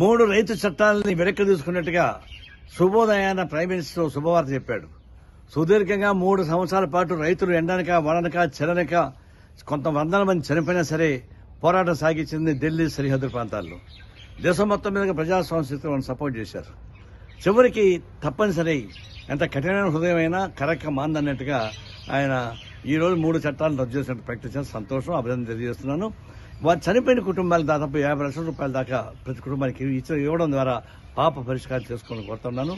మూడు రైతు చట్టాలని వెనక్కి తీసుకున్నట్టుగా శుభోదయాన ప్రైమ్ మినిస్టర్ శుభవార్త చెప్పాడు సుదీర్ఘంగా మూడు సంవత్సరాల పాటు రైతులు ఎండనక వడనక చెరనక కొంత వందల మంది చనిపోయినా సరే పోరాటం సాగించింది ఢిల్లీ సరిహద్దు ప్రాంతాల్లో దేశం మొత్తం మీద ప్రజాస్వామ్యం సపోర్ట్ చేశారు చివరికి తప్పనిసరి ఎంత కఠినమైన హృదయమైనా కరెక్ట్ మాందన్నట్టుగా ఆయన ఈరోజు మూడు చట్టాలను రద్దు చేసినట్టు ప్రకటించిన సంతోషం అభినందన తెలియజేస్తున్నాను వారు చనిపోయిన కుటుంబాలకు దాదాపు యాభై లక్షల రూపాయల దాకా ప్రతి కుటుంబానికి ఇచ్చిన ఇవ్వడం ద్వారా పాప పరిష్కారం చేసుకోవాలని కోరుతున్నాను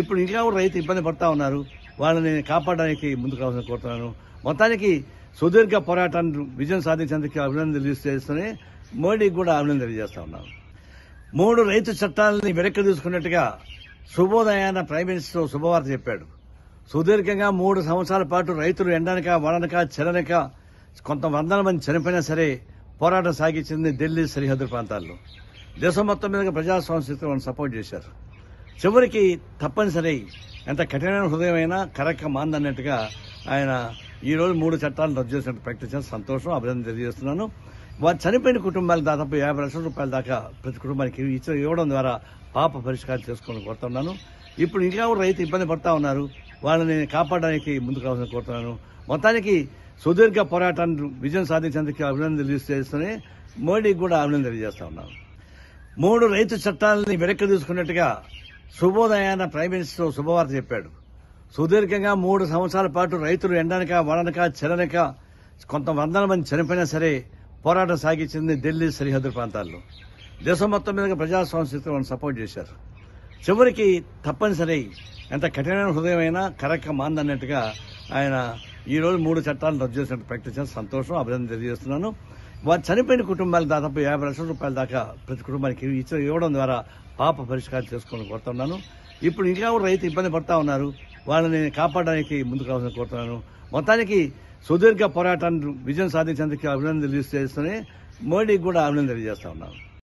ఇప్పుడు ఇంకా కూడా రైతు ఇబ్బంది పడతా ఉన్నారు వాళ్ళని కాపాడడానికి ముందుకు రావాలని కోరుతున్నాను మొత్తానికి సుదీర్ఘ పోరాటాన్ని విజయం సాధించేందుకు అభినందనలు తెలియజేస్తూనే మోడీకి కూడా అభినందనలు తెలియజేస్తా ఉన్నాను మూడు రైతు చట్టాలని వెనక్కి తీసుకున్నట్టుగా శుభోదయాన ప్రైమ్ మినిస్టర్ శుభవార్త చెప్పాడు సుదీర్ఘంగా మూడు సంవత్సరాల పాటు రైతులు ఎండనక వడనక చెరనక కొంత వందల మంది చనిపోయినా సరే పోరాటం సాగించింది ఢిల్లీ సరిహద్దు ప్రాంతాల్లో దేశం మొత్తం మీద ప్రజాస్వామ్యం మనం సపోర్ట్ చేశారు చివరికి తప్పనిసరి ఎంత కఠినమైన హృదయమైనా కరెక్ట్ మాందన్నట్టుగా ఆయన ఈరోజు మూడు చట్టాలను రద్దు చేసినట్టు ప్రకటించిన సంతోషం అభినందన తెలియజేస్తున్నాను వారు చనిపోయిన కుటుంబాలకు దాదాపు యాభై లక్షల రూపాయల దాకా ప్రతి కుటుంబానికి ఇచ్చి ఇవ్వడం ద్వారా పాప పరిష్కారం చేసుకోవాలని కోరుతున్నాను ఇప్పుడు ఇంకా కూడా రైతు ఇబ్బంది పడతా ఉన్నారు వాళ్ళని కాపాడడానికి ముందుకు రావాలని కోరుతున్నాను మొత్తానికి సుదీర్ఘ పోరాటాన్ని విజయం సాధించేందుకు అభినందన తెలియజేస్తూ మోడీకి కూడా అభినందన తెలియజేస్తా ఉన్నాం మూడు రైతు చట్టాలని వెనక్కి తీసుకున్నట్టుగా శుభోదయాన ప్రైమ్ మినిస్టర్ శుభవార్త చెప్పాడు సుదీర్ఘంగా మూడు సంవత్సరాల పాటు రైతులు ఎండనక వడనక చెరనక కొంత వందల మంది చనిపోయినా సరే పోరాటం సాగించింది ఢిల్లీ సరిహద్దు ప్రాంతాల్లో దేశం మొత్తం మీద ప్రజాస్వామ్య ప్రజాస్వామ్యం సపోర్ట్ చేశారు చివరికి తప్పనిసరి ఎంత కఠినమైన హృదయమైనా కరక్క మాందన్నట్టుగా ఆయన ఈ రోజు మూడు చట్టాలను రద్దు చేసినట్టు ప్రకటించిన సంతోషం అభినందన తెలియజేస్తున్నాను వారు చనిపోయిన కుటుంబాలకు దాదాపు యాభై లక్షల రూపాయల దాకా ప్రతి కుటుంబానికి ఇచ్చిన ఇవ్వడం ద్వారా పాప పరిష్కారం చేసుకోవాలని కోరుతున్నాను ఇప్పుడు ఇంకా కూడా రైతు ఇబ్బంది పడతా ఉన్నారు వాళ్ళని కాపాడడానికి ముందుకు రావాలని కోరుతున్నాను మొత్తానికి సుదీర్ఘ పోరాటాన్ని విజయం సాధించేందుకు అభినందనలు తెలియజేస్తూనే మోడీకి కూడా అభినందనలు తెలియజేస్తా ఉన్నాను